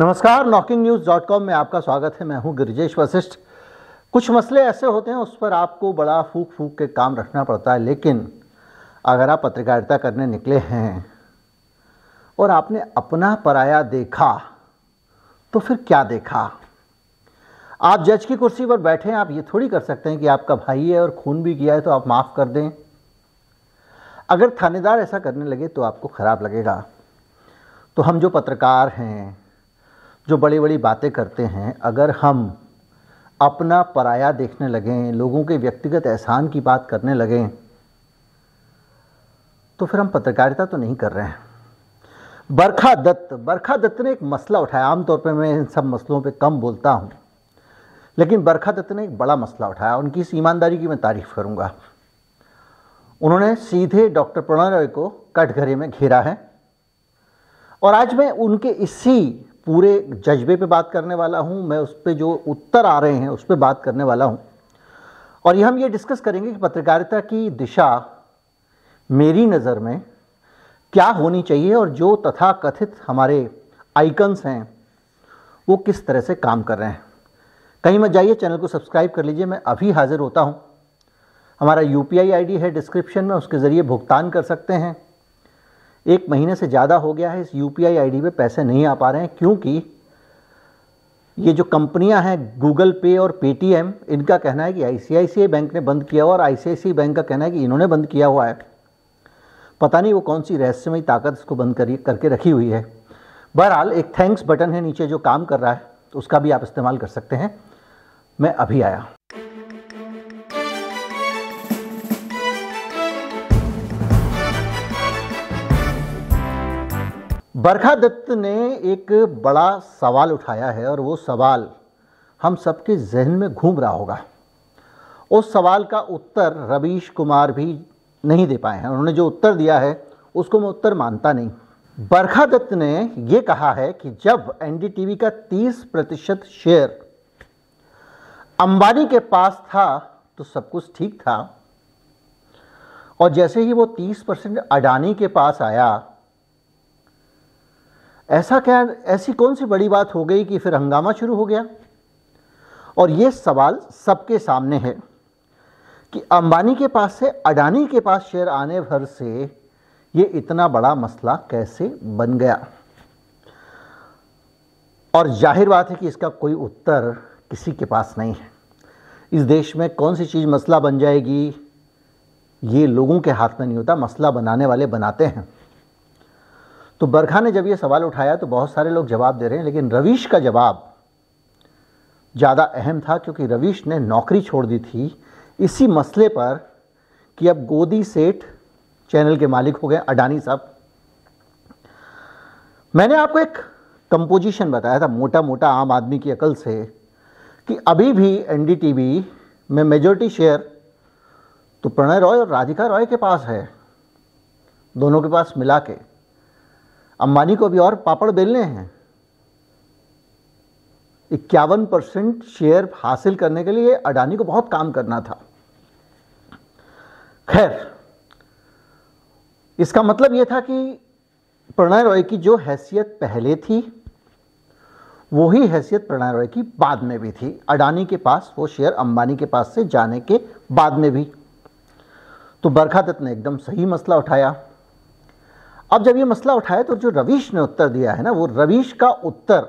नमस्कार knocking news dot com में आपका स्वागत है मैं हूं गिरिजेश वशिष्ठ कुछ मसले ऐसे होते हैं उस पर आपको बड़ा फूक फूक के काम रखना पड़ता है लेकिन अगर आप पत्रकारिता करने निकले हैं और आपने अपना पराया देखा तो फिर क्या देखा आप जज की कुर्सी पर बैठे हैं आप ये थोड़ी कर सकते हैं कि आपका भाई है और खून भी किया है तो आप माफ़ कर दें अगर थानेदार ऐसा करने लगे तो आपको ख़राब लगेगा तो हम जो पत्रकार हैं जो बड़ी बड़ी बातें करते हैं अगर हम अपना पराया देखने लगें लोगों के व्यक्तिगत एहसान की बात करने लगें तो फिर हम पत्रकारिता तो नहीं कर रहे हैं बरखा दत्त बरखा दत्त ने एक मसला उठाया आमतौर पर मैं इन सब मसलों पर कम बोलता हूँ लेकिन बरखा दत्त ने एक बड़ा मसला उठाया उनकी इस ईमानदारी की मैं तारीफ़ करूँगा उन्होंने सीधे डॉक्टर प्रणय रॉय को कटघरे में घेरा है और आज मैं उनके इसी पूरे जज्बे पे बात करने वाला हूँ मैं उस पर जो उत्तर आ रहे हैं उस पर बात करने वाला हूँ और ये हम ये डिस्कस करेंगे कि पत्रकारिता की दिशा मेरी नज़र में क्या होनी चाहिए और जो तथा कथित हमारे आइकन्स हैं वो किस तरह से काम कर रहे हैं कहीं मत जाइए चैनल को सब्सक्राइब कर लीजिए मैं अभी हाज़िर होता हूँ हमारा यू पी आई है डिस्क्रिप्शन में उसके ज़रिए भुगतान कर सकते हैं एक महीने से ज़्यादा हो गया है इस यू पी आई पे पैसे नहीं आ पा रहे हैं क्योंकि ये जो कंपनियां हैं गूगल पे और पेटीएम इनका कहना है कि आई बैंक ने बंद किया हुआ और आई बैंक का कहना है कि इन्होंने बंद किया हुआ है पता नहीं वो कौन सी रहस्यमयी ताकत इसको बंद करिए करके रखी हुई है बहरहाल एक थैंक्स बटन है नीचे जो काम कर रहा है तो उसका भी आप इस्तेमाल कर सकते हैं मैं अभी आया बरखा दत्त ने एक बड़ा सवाल उठाया है और वो सवाल हम सबके जहन में घूम रहा होगा उस सवाल का उत्तर रवीश कुमार भी नहीं दे पाए हैं उन्होंने जो उत्तर दिया है उसको मैं उत्तर मानता नहीं बरखा दत्त ने ये कहा है कि जब एनडीटीवी का 30 प्रतिशत शेयर अंबानी के पास था तो सब कुछ ठीक था और जैसे ही वो 30 परसेंट अडानी के पास आया ऐसा क्या ऐसी कौन सी बड़ी बात हो गई कि फिर हंगामा शुरू हो गया और ये सवाल सबके सामने है कि अंबानी के पास से अडानी के पास शेयर आने भर से ये इतना बड़ा मसला कैसे बन गया और जाहिर बात है कि इसका कोई उत्तर किसी के पास नहीं है इस देश में कौन सी चीज़ मसला बन जाएगी ये लोगों के हाथ में नहीं होता मसला बनाने वाले बनाते हैं तो बरखा ने जब यह सवाल उठाया तो बहुत सारे लोग जवाब दे रहे हैं लेकिन रवीश का जवाब ज़्यादा अहम था क्योंकि रवीश ने नौकरी छोड़ दी थी इसी मसले पर कि अब गोदी सेठ चैनल के मालिक हो गए अडानी साहब मैंने आपको एक कंपोजिशन बताया था मोटा मोटा आम आदमी की अकल से कि अभी भी एनडीटीवी में मेजोरिटी शेयर तो प्रणय रॉय और राधिका रॉय के पास है दोनों के पास मिला के अंबानी को अभी और पापड़ बेलने हैं इक्यावन परसेंट शेयर हासिल करने के लिए अडानी को बहुत काम करना था खैर इसका मतलब यह था कि प्रणय रॉय की जो हैसियत पहले थी वही हैसियत प्रणय रॉय की बाद में भी थी अडानी के पास वो शेयर अंबानी के पास से जाने के बाद में भी तो बरखा दत्त ने एकदम सही मसला उठाया अब जब ये मसला उठाया तो जो रवीश ने उत्तर दिया है ना वो रवीश का उत्तर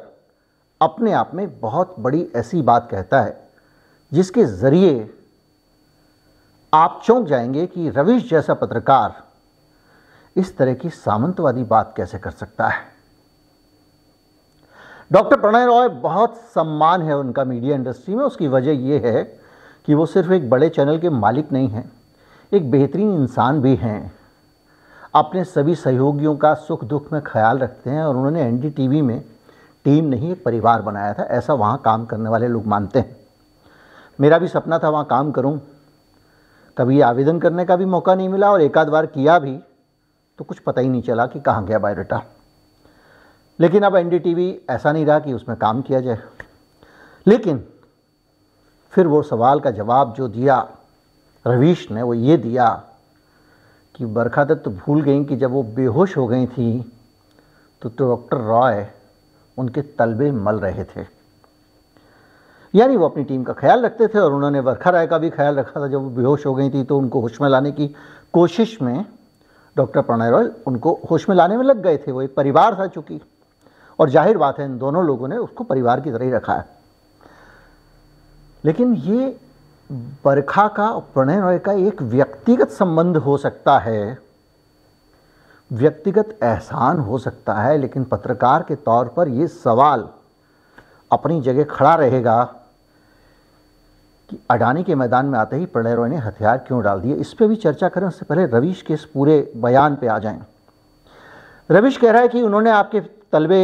अपने आप में बहुत बड़ी ऐसी बात कहता है जिसके ज़रिए आप चौंक जाएंगे कि रवीश जैसा पत्रकार इस तरह की सामंतवादी बात कैसे कर सकता है डॉक्टर प्रणय रॉय बहुत सम्मान है उनका मीडिया इंडस्ट्री में उसकी वजह यह है कि वो सिर्फ एक बड़े चैनल के मालिक नहीं हैं एक बेहतरीन इंसान भी हैं अपने सभी सहयोगियों का सुख दुख में ख्याल रखते हैं और उन्होंने एन में टीम नहीं एक परिवार बनाया था ऐसा वहाँ काम करने वाले लोग मानते हैं मेरा भी सपना था वहाँ काम करूँ कभी आवेदन करने का भी मौका नहीं मिला और एक आध बार किया भी तो कुछ पता ही नहीं चला कि कहाँ गया बायोडाटा लेकिन अब एनडीटीवी ऐसा नहीं रहा कि उसमें काम किया जाए लेकिन फिर वो सवाल का जवाब जो दिया रवीश ने वो ये दिया कि बरखा दत्त तो भूल गई कि जब वो बेहोश हो गई थी तो डॉक्टर रॉय उनके तलबे मल रहे थे यानी वो अपनी टीम का ख्याल रखते थे और उन्होंने बरखा राय का भी ख्याल रखा था जब वो बेहोश हो गई थी तो उनको होश में लाने की कोशिश में डॉक्टर प्रणय रॉय उनको होश में लाने में लग गए थे वो एक परिवार था चूंकि और जाहिर बात है इन दोनों लोगों ने उसको परिवार की तरह ही रखा है लेकिन ये बरखा का और प्रणय का एक व्यक्तिगत संबंध हो सकता है व्यक्तिगत एहसान हो सकता है लेकिन पत्रकार के तौर पर यह सवाल अपनी जगह खड़ा रहेगा कि अडानी के मैदान में आते ही प्रणय रॉय ने हथियार क्यों डाल दिए इस पर भी चर्चा करें उससे पहले रवीश के इस पूरे बयान पे आ जाएं रवीश कह रहा है कि उन्होंने आपके तलबे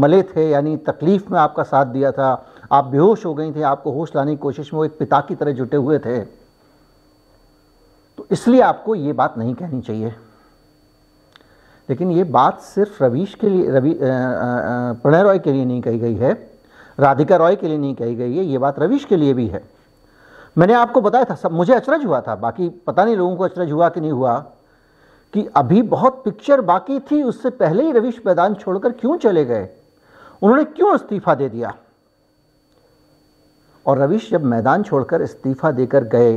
मले थे यानी तकलीफ़ में आपका साथ दिया था आप बेहोश हो गई थी आपको होश लाने की कोशिश में वो एक पिता की तरह जुटे हुए थे तो इसलिए आपको ये बात नहीं कहनी चाहिए लेकिन ये बात सिर्फ रवीश के लिए रवि प्रणय रॉय के लिए नहीं कही गई है राधिका रॉय के लिए नहीं कही गई है ये बात रवीश के लिए भी है मैंने आपको बताया था सब मुझे अचरज हुआ था बाकी पता नहीं लोगों को अचरज हुआ कि नहीं हुआ कि अभी बहुत पिक्चर बाकी थी उससे पहले ही रवीश मैदान छोड़कर क्यों चले गए उन्होंने क्यों इस्तीफा दे दिया और रविश जब मैदान छोड़कर इस्तीफा देकर गए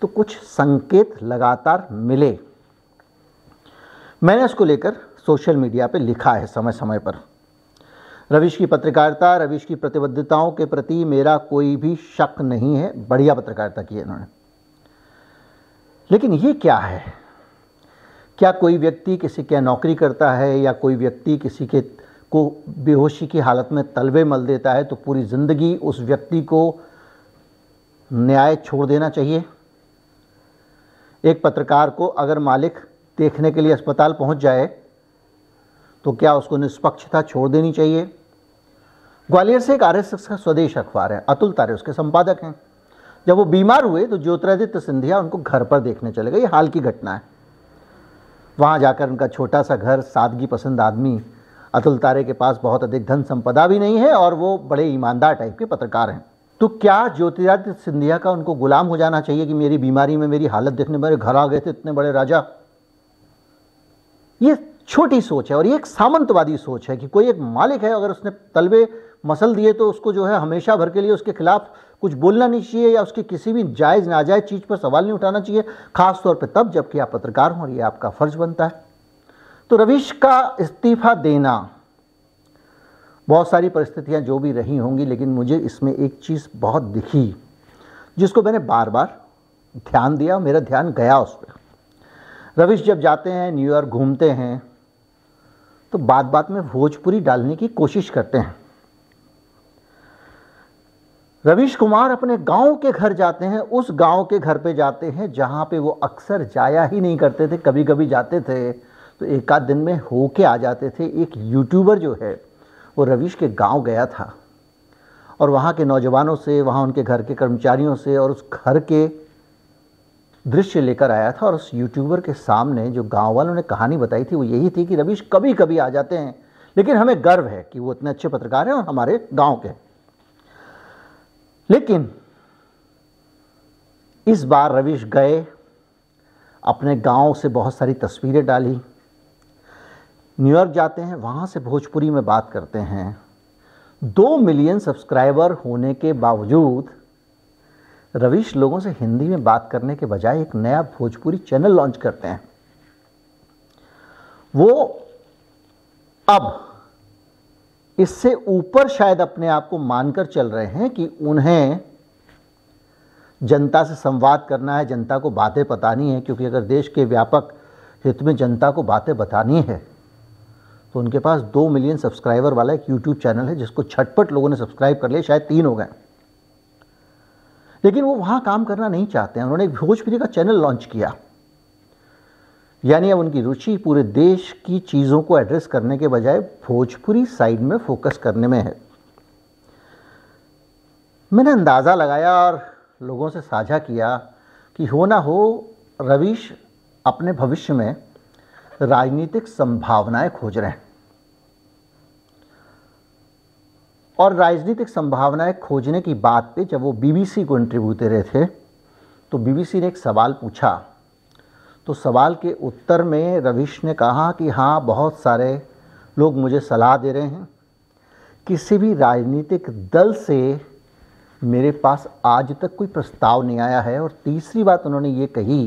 तो कुछ संकेत लगातार मिले मैंने इसको लेकर सोशल मीडिया पे लिखा है समय समय पर रविश की पत्रकारिता रविश की प्रतिबद्धताओं के प्रति मेरा कोई भी शक नहीं है बढ़िया पत्रकारिता की है इन्होंने लेकिन ये क्या है क्या कोई व्यक्ति किसी के नौकरी करता है या कोई व्यक्ति किसी के को बेहोशी की हालत में तलवे मल देता है तो पूरी ज़िंदगी उस व्यक्ति को न्याय छोड़ देना चाहिए एक पत्रकार को अगर मालिक देखने के लिए अस्पताल पहुंच जाए तो क्या उसको निष्पक्षता छोड़ देनी चाहिए ग्वालियर से एक आर एस का स्वदेश अखबार है अतुल तारे उसके संपादक हैं जब वो बीमार हुए तो ज्योतिरादित्य सिंधिया उनको घर पर देखने चले गए ये हाल की घटना है वहाँ जाकर उनका छोटा सा घर सादगी पसंद आदमी अतुल तारे के पास बहुत अधिक धन संपदा भी नहीं है और वो बड़े ईमानदार टाइप के पत्रकार हैं तो क्या ज्योतिरादित्य सिंधिया का उनको गुलाम हो जाना चाहिए कि मेरी बीमारी में मेरी हालत देखने मेरे घर आ गए थे इतने बड़े राजा ये छोटी सोच है और ये एक सामंतवादी सोच है कि कोई एक मालिक है अगर उसने तलबे मसल दिए तो उसको जो है हमेशा भर के लिए उसके खिलाफ कुछ बोलना नहीं चाहिए या उसकी किसी भी जायज़ नाजायज़ चीज़ पर सवाल नहीं उठाना चाहिए खासतौर पर तब जबकि आप पत्रकार हों और ये आपका फ़र्ज़ बनता है तो रविश का इस्तीफा देना बहुत सारी परिस्थितियां जो भी रही होंगी लेकिन मुझे इसमें एक चीज़ बहुत दिखी जिसको मैंने बार बार ध्यान दिया मेरा ध्यान गया उस पर रविश जब जाते हैं न्यूयॉर्क घूमते हैं तो बात बात में भोजपुरी डालने की कोशिश करते हैं रवीश कुमार अपने गांव के घर जाते हैं उस गांव के घर पे जाते हैं जहां पे वो अक्सर जाया ही नहीं करते थे कभी कभी जाते थे तो एक आध दिन में होके आ जाते थे एक यूट्यूबर जो है वो रवीश के गांव गया था और वहाँ के नौजवानों से वहाँ उनके घर के कर्मचारियों से और उस घर के दृश्य लेकर आया था और उस यूट्यूबर के सामने जो गांव वालों ने कहानी बताई थी वो यही थी कि रवीश कभी कभी आ जाते हैं लेकिन हमें गर्व है कि वो इतने अच्छे पत्रकार हैं और हमारे गांव के लेकिन इस बार रवीश गए अपने गांव से बहुत सारी तस्वीरें डाली न्यूयॉर्क जाते हैं वहाँ से भोजपुरी में बात करते हैं दो मिलियन सब्सक्राइबर होने के बावजूद रवीश लोगों से हिंदी में बात करने के बजाय एक नया भोजपुरी चैनल लॉन्च करते हैं वो अब इससे ऊपर शायद अपने आप को मानकर चल रहे हैं कि उन्हें जनता से संवाद करना है जनता को बातें बतानी है क्योंकि अगर देश के व्यापक हित में जनता को बातें बतानी है तो उनके पास दो मिलियन सब्सक्राइबर वाला एक यूट्यूब चैनल है जिसको छटपट लोगों ने सब्सक्राइब कर लिया शायद तीन हो गए लेकिन वो वहां काम करना नहीं चाहते हैं उन्होंने एक भोजपुरी का चैनल लॉन्च किया यानी अब उनकी रुचि पूरे देश की चीज़ों को एड्रेस करने के बजाय भोजपुरी साइड में फोकस करने में है मैंने अंदाज़ा लगाया और लोगों से साझा किया कि हो ना हो रवीश अपने भविष्य में राजनीतिक संभावनाएं खोज रहे हैं और राजनीतिक संभावनाएं खोजने की बात पे जब वो बीबीसी को इंटरव्यू दे रहे थे तो बीबीसी ने एक सवाल पूछा तो सवाल के उत्तर में रविश ने कहा कि हाँ बहुत सारे लोग मुझे सलाह दे रहे हैं किसी भी राजनीतिक दल से मेरे पास आज तक कोई प्रस्ताव नहीं आया है और तीसरी बात उन्होंने ये कही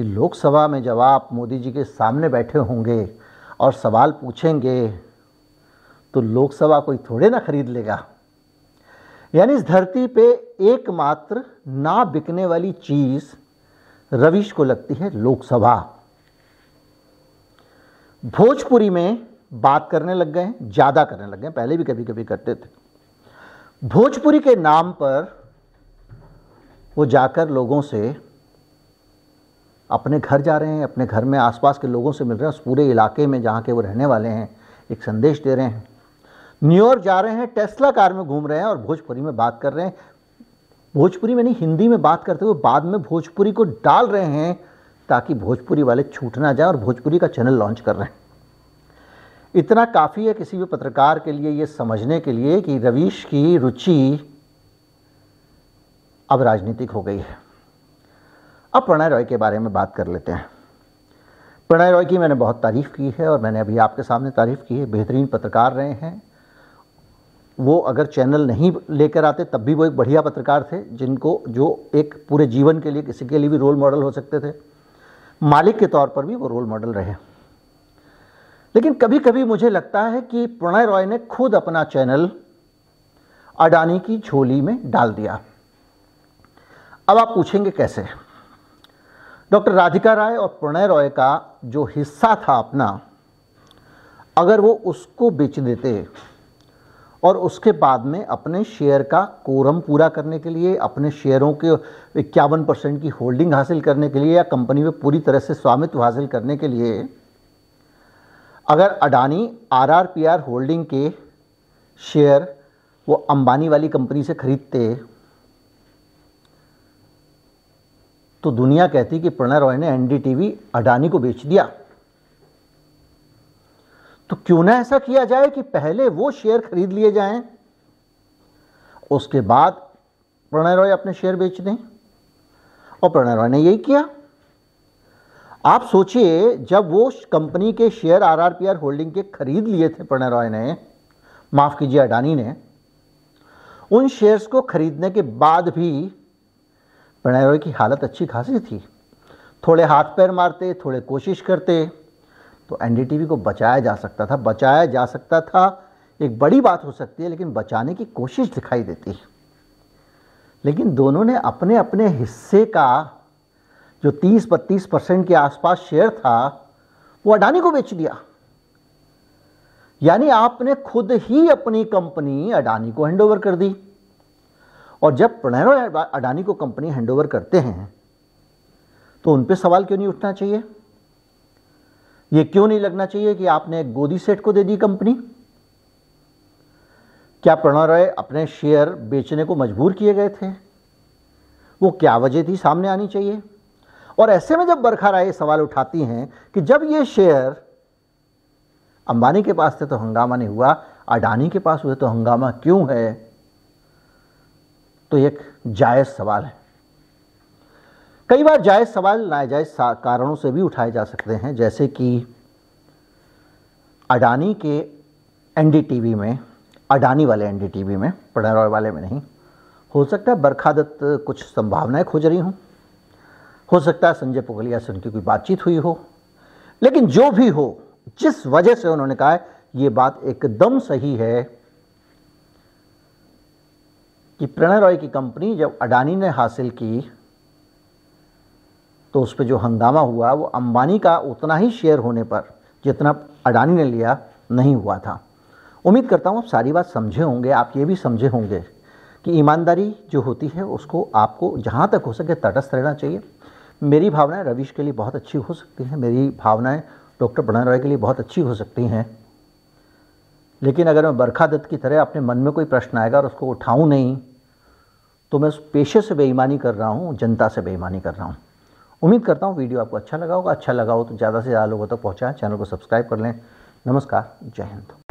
कि लोकसभा में जब आप मोदी जी के सामने बैठे होंगे और सवाल पूछेंगे तो लोकसभा कोई थोड़े ना खरीद लेगा यानी इस धरती पे एकमात्र ना बिकने वाली चीज़ रविश को लगती है लोकसभा भोजपुरी में बात करने लग गए ज़्यादा करने लग गए पहले भी कभी कभी करते थे भोजपुरी के नाम पर वो जाकर लोगों से अपने घर जा रहे हैं अपने घर में आसपास के लोगों से मिल रहे हैं उस पूरे इलाके में जहाँ के वो रहने वाले हैं एक संदेश दे रहे हैं न्यूयॉर्क जा रहे हैं टेस्ला कार में घूम रहे हैं और भोजपुरी में बात कर रहे हैं भोजपुरी में नहीं हिंदी में बात करते हुए बाद में भोजपुरी को डाल रहे हैं ताकि भोजपुरी वाले छूट ना जाए और भोजपुरी का चैनल लॉन्च कर रहे हैं इतना काफ़ी है किसी भी पत्रकार के लिए ये समझने के लिए कि रवीश की रुचि अब राजनीतिक हो गई है अब प्रणय रॉय के बारे में बात कर लेते हैं प्रणय रॉय की मैंने बहुत तारीफ़ की है और मैंने अभी आपके सामने तारीफ़ की है बेहतरीन पत्रकार रहे हैं वो अगर चैनल नहीं लेकर आते तब भी वो एक बढ़िया पत्रकार थे जिनको जो एक पूरे जीवन के लिए किसी के लिए भी रोल मॉडल हो सकते थे मालिक के तौर पर भी वो रोल मॉडल रहे लेकिन कभी कभी मुझे लगता है कि प्रणय रॉय ने खुद अपना चैनल अडानी की झोली में डाल दिया अब आप पूछेंगे कैसे डॉक्टर राधिका राय और प्रणय रॉय का जो हिस्सा था अपना अगर वो उसको बेच देते और उसके बाद में अपने शेयर का कोरम पूरा करने के लिए अपने शेयरों के इक्यावन परसेंट की होल्डिंग हासिल करने के लिए या कंपनी में पूरी तरह से स्वामित्व हासिल करने के लिए अगर अडानी आरआरपीआर होल्डिंग के शेयर वो अंबानी वाली कंपनी से खरीदते तो दुनिया कहती कि प्रणय रॉय ने एनडीटीवी अडानी को बेच दिया तो क्यों ना ऐसा किया जाए कि पहले वो शेयर खरीद लिए जाएं उसके बाद प्रणय रॉय अपने शेयर बेच दें और प्रणय रॉय ने यही किया आप सोचिए जब वो कंपनी के शेयर आरआरपीआर होल्डिंग के खरीद लिए थे प्रणय रॉय ने माफ कीजिए अडानी ने उन शेयर्स को खरीदने के बाद भी प्रणय रॉय की हालत अच्छी खासी थी थोड़े हाथ पैर मारते थोड़े कोशिश करते तो एन को बचाया जा सकता था बचाया जा सकता था एक बड़ी बात हो सकती है लेकिन बचाने की कोशिश दिखाई देती है लेकिन दोनों ने अपने अपने हिस्से का जो 30 बत्तीस परसेंट के आसपास शेयर था वो अडानी को बेच दिया यानी आपने खुद ही अपनी कंपनी अडानी को हैंडओवर कर दी और जब प्रणव अडानी को कंपनी हैंड करते हैं तो उन पर सवाल क्यों नहीं उठना चाहिए यह क्यों नहीं लगना चाहिए कि आपने गोदी सेट को दे दी कंपनी क्या प्रणव रॉय अपने शेयर बेचने को मजबूर किए गए थे वो क्या वजह थी सामने आनी चाहिए और ऐसे में जब बरखा राय सवाल उठाती हैं कि जब ये शेयर अंबानी के पास थे तो हंगामा नहीं हुआ अडानी के पास हुए तो हंगामा क्यों है तो एक जायज़ सवाल है कई बार जायज़ सवाल नाजायज़ कारणों से भी उठाए जा सकते हैं जैसे कि अडानी के एनडीटीवी में अडानी वाले एनडीटीवी में पढ़ाई वाले में नहीं हो सकता है दत्त कुछ संभावनाएं खोज रही हूं हो सकता है संजय पोगलिया से उनकी कोई बातचीत हुई हो लेकिन जो भी हो जिस वजह से उन्होंने कहा ये बात एकदम सही है कि प्रणय रॉय की कंपनी जब अडानी ने हासिल की तो उस पर जो हंगामा हुआ वो अंबानी का उतना ही शेयर होने पर जितना अडानी ने लिया नहीं हुआ था उम्मीद करता हूँ आप सारी बात समझे होंगे आप ये भी समझे होंगे कि ईमानदारी जो होती है उसको आपको जहाँ तक हो सके तटस्थ रहना चाहिए मेरी भावनाएं रवीश के लिए बहुत अच्छी हो सकती हैं मेरी भावनाएं डॉक्टर प्रणय रॉय के लिए बहुत अच्छी हो सकती हैं लेकिन अगर मैं बरखा दत्त की तरह अपने मन में कोई प्रश्न आएगा और उसको उठाऊँ नहीं तो मैं उस पेशे से बेईमानी कर रहा हूँ जनता से बेईमानी कर रहा हूँ उम्मीद करता हूँ वीडियो आपको अच्छा लगा होगा अच्छा लगा हो तो ज़्यादा से ज़्यादा लोगों तक तो पहुँचाएँ चैनल को सब्सक्राइब कर लें नमस्कार जय हिंद